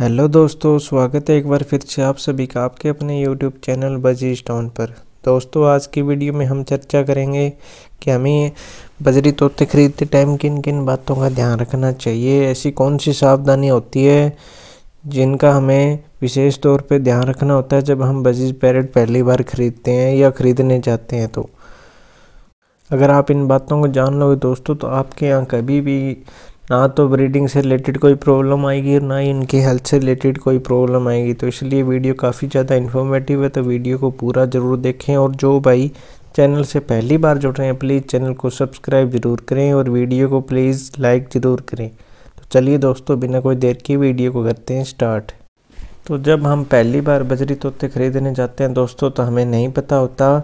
hello दोस्तों स्वागत है एक बार फिर से आप सभी का आपके अपने यूट्यूब चैनल बजरी स्टोन पर दोस्तों आज की वीडियो में हम चर्चा करेंगे कि हमें बजरी तोते खरीदते टाइम किन किन बातों का ध्यान रखना चाहिए ऐसी कौन सी सावधानी होती है जिनका हमें विशेष तौर पे ध्यान रखना होता है जब हम बजरी पैरेट पहली बार खरीदते हैं या ख़रीदने जाते हैं तो अगर आप इन बातों को जान लोगे दोस्तों तो आपके यहाँ कभी भी ना तो ब्रीडिंग से रिलेटेड कोई प्रॉब्लम आएगी और ना ही इनके हेल्थ से रिलेटेड कोई प्रॉब्लम आएगी तो इसलिए वीडियो काफ़ी ज़्यादा इन्फॉर्मेटिव है तो वीडियो को पूरा ज़रूर देखें और जो भाई चैनल से पहली बार जुड़ रहे हैं प्लीज़ चैनल को सब्सक्राइब ज़रूर करें और वीडियो को प्लीज़ लाइक ज़रूर करें तो चलिए दोस्तों बिना कोई देर के वीडियो को करते हैं स्टार्ट तो जब हम पहली बार बजरी तोते ख़रीदने जाते हैं दोस्तों तो हमें नहीं पता होता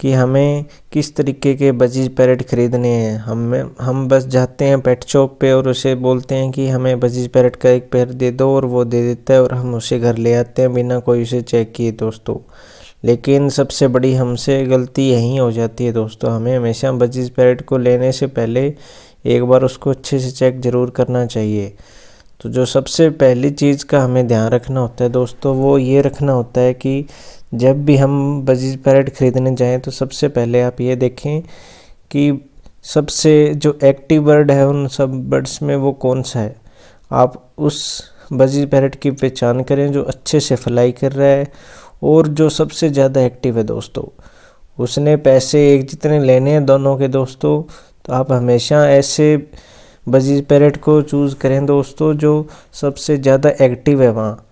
कि हमें किस तरीके के बजीज पैरेट ख़रीदने हैं हमें हम बस जाते हैं पेट शॉप पे और उसे बोलते हैं कि हमें बजीज पैरेट का एक पैर दे दो और वो दे देता है और हम उसे घर ले आते हैं बिना कोई उसे चेक किए दोस्तों लेकिन सबसे बड़ी हमसे गलती यहीं हो जाती है दोस्तों हमें हमेशा बजीज पैरेट को लेने से पहले एक बार उसको अच्छे से चेक ज़रूर करना चाहिए तो जो सबसे पहली चीज़ का हमें ध्यान रखना होता है दोस्तों वो ये रखना होता है कि जब भी हम बजीज पैरेट ख़रीदने जाएं तो सबसे पहले आप ये देखें कि सबसे जो एक्टिव बर्ड है उन सब बर्ड्स में वो कौन सा है आप उस बजीज पैरेट की पहचान करें जो अच्छे से फ्लाई कर रहा है और जो सबसे ज़्यादा एक्टिव है दोस्तों उसने पैसे एक जितने लेने हैं दोनों के दोस्तों तो आप हमेशा ऐसे बजीज पैरेट को चूज़ करें दोस्तों जो सबसे ज़्यादा एक्टिव है वहाँ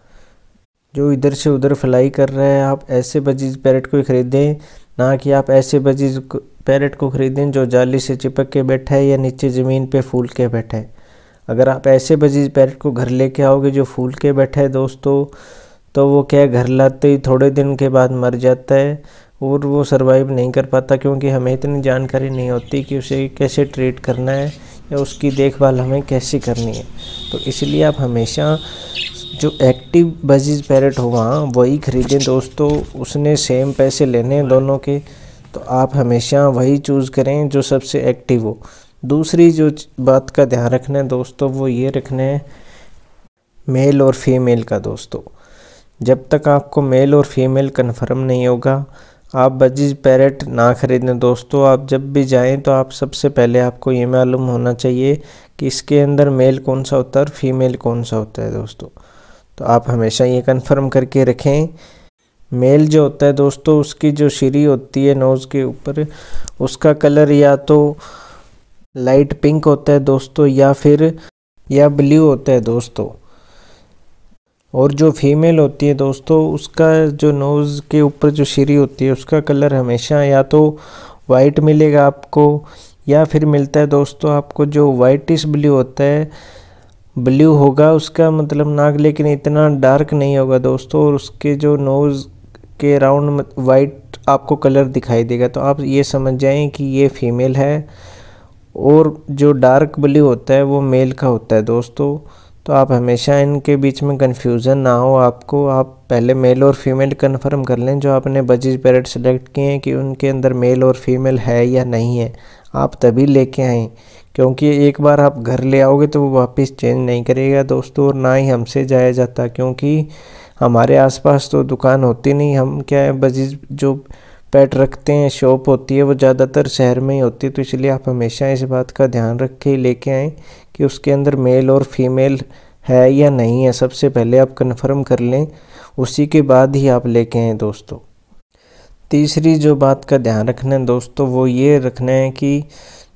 जो इधर से उधर फ्लाई कर रहे हैं आप ऐसे बजीज पैरेट को ख़रीदें ना कि आप ऐसे बजीज पैरेट को ख़रीदें जो जाली से चिपक के बैठा है या नीचे ज़मीन पे फूल के बैठा है अगर आप ऐसे बजीज पैरेट को घर लेके आओगे जो फूल के बैठा है दोस्तों तो वो क्या घर लाते ही थोड़े दिन के बाद मर जाता है और वो सर्वाइव नहीं कर पाता क्योंकि हमें इतनी जानकारी नहीं होती कि उसे कैसे ट्रीट करना है या उसकी देखभाल हमें कैसे करनी है तो इसलिए आप हमेशा जो एक्टिव बजीज पैरेट हो वहाँ वही खरीदें दोस्तों उसने सेम पैसे लेने हैं दोनों के तो आप हमेशा वही चूज़ करें जो सबसे एक्टिव हो दूसरी जो बात का ध्यान रखना है दोस्तों वो ये रखना है मेल और फीमेल का दोस्तों जब तक आपको मेल और फीमेल कन्फर्म नहीं होगा आप बजीज पैरेट ना ख़रीदें दोस्तों आप जब भी जाएं तो आप सबसे पहले आपको ये मालूम होना चाहिए कि इसके अंदर मेल कौन सा होता है और फीमेल कौन सा होता है दोस्तों तो आप हमेशा ये कंफर्म करके रखें मेल जो होता है दोस्तों उसकी जो सीरी होती है नोज़ के ऊपर उसका कलर या तो लाइट पिंक होता है दोस्तों या फिर या ब्ल्यू होता है दोस्तों और जो फीमेल होती है दोस्तों उसका जो नोज़ के ऊपर जो शीरी होती है उसका कलर हमेशा या तो वाइट मिलेगा आपको या फिर मिलता है दोस्तों आपको जो वाइटिश ब्लू होता है ब्लू होगा उसका मतलब नाक लेकिन इतना डार्क नहीं होगा दोस्तों और उसके जो नोज़ के राउंड वाइट आपको कलर दिखाई देगा तो आप ये समझ जाएँ कि ये फीमेल है और जो डार्क ब्लू होता है वो मेल का होता है दोस्तों तो आप हमेशा इनके बीच में कन्फ्यूज़न ना हो आपको आप पहले मेल और फीमेल कन्फर्म कर लें जो आपने बजीज पैरेट सेलेक्ट किए हैं कि उनके अंदर मेल और फीमेल है या नहीं है आप तभी लेके आएँ क्योंकि एक बार आप घर ले आओगे तो वो वापस चेंज नहीं करेगा दोस्तों और ना ही हमसे जाया जाता क्योंकि हमारे आसपास तो दुकान होती नहीं हम क्या है बजीज जो पेट रखते हैं शॉप होती है वो ज़्यादातर शहर में ही होती है तो इसलिए आप हमेशा इस बात का ध्यान रख के ही लेके आएँ कि उसके अंदर मेल और फीमेल है या नहीं है सबसे पहले आप कन्फर्म कर लें उसी के बाद ही आप लेके आएँ दोस्तों तीसरी जो बात का ध्यान रखना है दोस्तों वो ये रखना है कि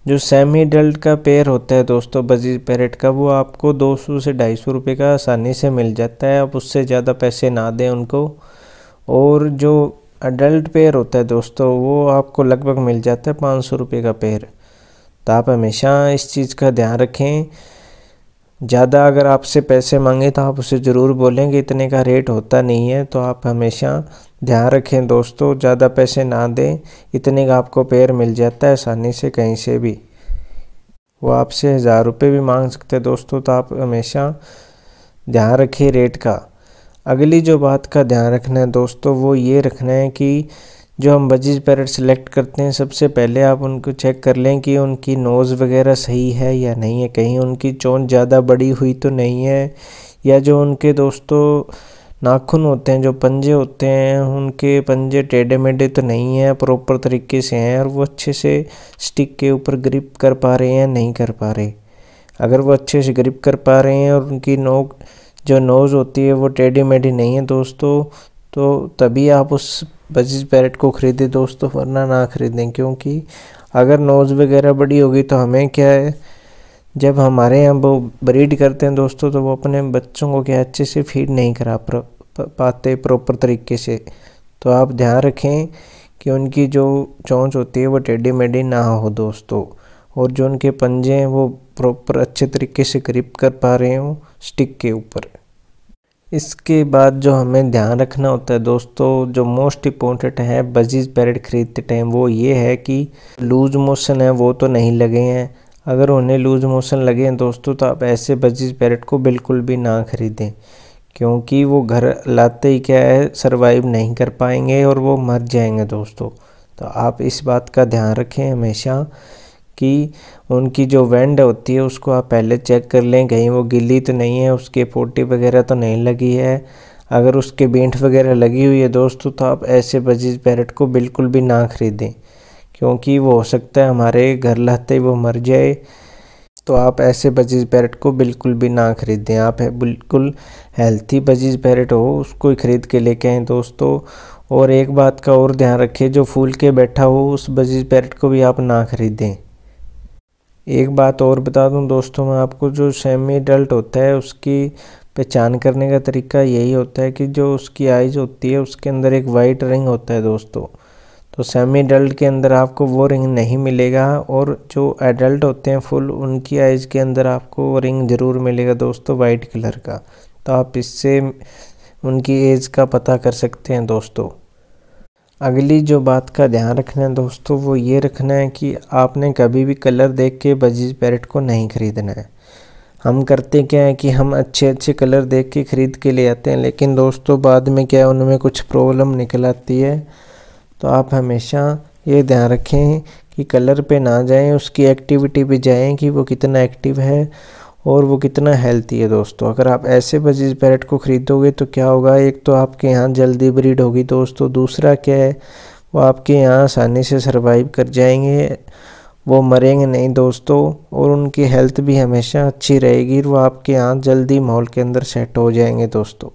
जो सेमी डल्ट का पेयर होता है दोस्तों बजी पैरेट का वो आपको 200 से 250 रुपए का आसानी से मिल जाता है आप उससे ज़्यादा पैसे ना दें उनको और जो अडल्ट पेयर होता है दोस्तों वो आपको लगभग मिल जाता है पाँच सौ रुपये का पेयर तो आप हमेशा इस चीज़ का ध्यान रखें ज़्यादा अगर आपसे पैसे मांगे तो आप उसे ज़रूर बोलेंगे इतने का रेट होता नहीं है तो आप हमेशा ध्यान रखें दोस्तों ज़्यादा पैसे ना दें इतने का आपको पेयर मिल जाता है आसानी से कहीं से भी वो आपसे हज़ार रुपये भी मांग सकते हैं दोस्तों तो आप हमेशा ध्यान रखिए रेट का अगली जो बात का ध्यान रखना है दोस्तों वो ये रखना है कि जो हम बजीज पैरट सेलेक्ट करते हैं सबसे पहले आप उनको चेक कर लें कि उनकी नोज़ वगैरह सही है या नहीं है कहीं उनकी चोंच ज़्यादा बड़ी हुई तो नहीं है या जो उनके दोस्तों नाखून होते हैं जो पंजे होते हैं उनके पंजे टेढ़े मेढ़े तो नहीं हैं प्रॉपर तरीके से हैं और वो अच्छे से स्टिक के ऊपर ग्रिप कर पा रहे हैं नहीं कर पा रहे अगर वो अच्छे से ग्रिप कर पा रहे हैं और उनकी नोक जो नोज़ होती है वो टेढ़ी मेढ़ी नहीं है दोस्तों तो तभी आप उस बजिज पैरेट को ख़रीदें दोस्तों वरना ना ख़रीदें क्योंकि अगर नोज़ वगैरह बड़ी होगी तो हमें क्या है जब हमारे यहाँ वो ब्रीड करते हैं दोस्तों तो वो अपने बच्चों को क्या अच्छे से फीड नहीं करा पाते प्रॉपर तरीके से तो आप ध्यान रखें कि उनकी जो चोंच होती है वो टेढ़ी मेढ़ी ना हो दोस्तों और जो उनके पंजे हैं वो प्रॉपर अच्छे तरीके से ग्रिप कर पा रहे हो स्टिक के ऊपर इसके बाद जो हमें ध्यान रखना होता है दोस्तों जो मोस्ट इम्पोर्टेंट है बजीज पैरेट खरीदते टाइम वो ये है कि लूज मोशन है वो तो नहीं लगे हैं अगर उन्हें लूज मोशन लगे हैं दोस्तों तो आप ऐसे बजीज पैरेट को बिल्कुल भी ना ख़रीदें क्योंकि वो घर लाते ही क्या है सर्वाइव नहीं कर पाएंगे और वो मर जाएंगे दोस्तों तो आप इस बात का ध्यान रखें हमेशा कि उनकी जो वेंड होती है उसको आप पहले चेक कर लें कहीं वो गिली तो नहीं है उसके पोटी वगैरह तो नहीं लगी है अगर उसके बेंट वगैरह लगी हुई है दोस्तों तो आप ऐसे बजीज पैरट को बिल्कुल भी ना ख़रीदें क्योंकि वो हो सकता है हमारे घर लाते वो मर जाए तो आप ऐसे बजीज पैरट को बिल्कुल भी ना ख़रीदें आप बिल्कुल हेल्थी बजीज पैरट हो उसको ही ख़रीद के लेके आएँ दोस्तों और एक बात का और ध्यान रखें जो फूल के बैठा हो उस बजीज पैरट को भी आप ना ख़रीदें एक बात और बता दूं दोस्तों मैं आपको जो सेमी एडल्ट होता है उसकी पहचान करने का तरीका यही होता है कि जो उसकी आइज़ होती है उसके अंदर एक वाइट रिंग होता है दोस्तों तो सेमी एडल्ट के अंदर आपको वो रिंग नहीं मिलेगा और जो एडल्ट होते हैं फुल उनकी आइज़ के अंदर आपको वो रिंग ज़रूर मिलेगा दोस्तों वाइट कलर का तो आप इससे उनकी एज का पता कर सकते हैं दोस्तों अगली जो बात का ध्यान रखना है दोस्तों वो ये रखना है कि आपने कभी भी कलर देख के बजीज पैरेट को नहीं ख़रीदना है हम करते क्या है कि हम अच्छे अच्छे कलर देख के ख़रीद के ले आते हैं लेकिन दोस्तों बाद में क्या है उनमें कुछ प्रॉब्लम निकल आती है तो आप हमेशा ये ध्यान रखें कि कलर पे ना जाएं उसकी एक्टिविटी पे जाएं कि वो कितना एक्टिव है और वो कितना हेल्थी है दोस्तों अगर आप ऐसे बजीज पैरेट को ख़रीदोगे तो क्या होगा एक तो आपके यहाँ जल्दी ब्रीड होगी दोस्तों दूसरा क्या है वो आपके यहाँ आसानी से सरवाइव कर जाएंगे वो मरेंगे नहीं दोस्तों और उनकी हेल्थ भी हमेशा अच्छी रहेगी वो आपके यहाँ जल्दी माहौल के अंदर सेट हो जाएंगे दोस्तों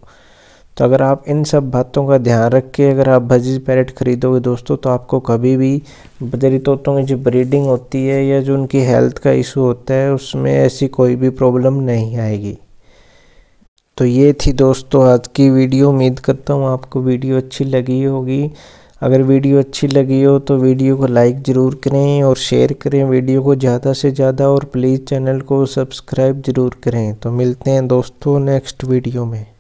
तो अगर आप इन सब बातों का ध्यान रख के अगर आप भजी पैरेट खरीदोगे दोस्तों तो आपको कभी भी बजरी तोतों की जो ब्रीडिंग होती है या जो उनकी हेल्थ का इशू होता है उसमें ऐसी कोई भी प्रॉब्लम नहीं आएगी तो ये थी दोस्तों आज की वीडियो उम्मीद करता हूँ आपको वीडियो अच्छी लगी होगी अगर वीडियो अच्छी लगी हो तो वीडियो को लाइक ज़रूर करें और शेयर करें वीडियो को ज़्यादा से ज़्यादा और प्लीज़ चैनल को सब्सक्राइब ज़रूर करें तो मिलते हैं दोस्तों नेक्स्ट वीडियो में